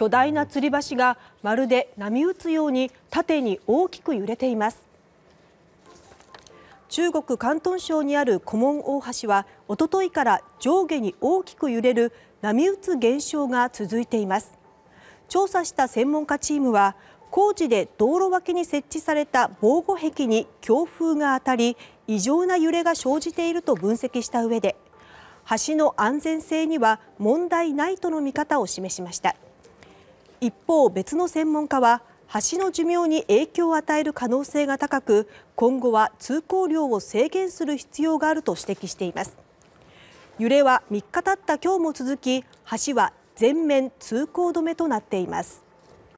巨大な吊り橋がまるで波打つように縦に大きく揺れています中国広東省にある古門大橋はおとといから上下に大きく揺れる波打つ現象が続いています調査した専門家チームは工事で道路脇に設置された防護壁に強風が当たり異常な揺れが生じていると分析した上で橋の安全性には問題ないとの見方を示しました。一方、別の専門家は橋の寿命に影響を与える可能性が高く今後は通行量を制限する必要があると指摘しています揺れは3日経った今日も続き橋は全面通行止めとなっています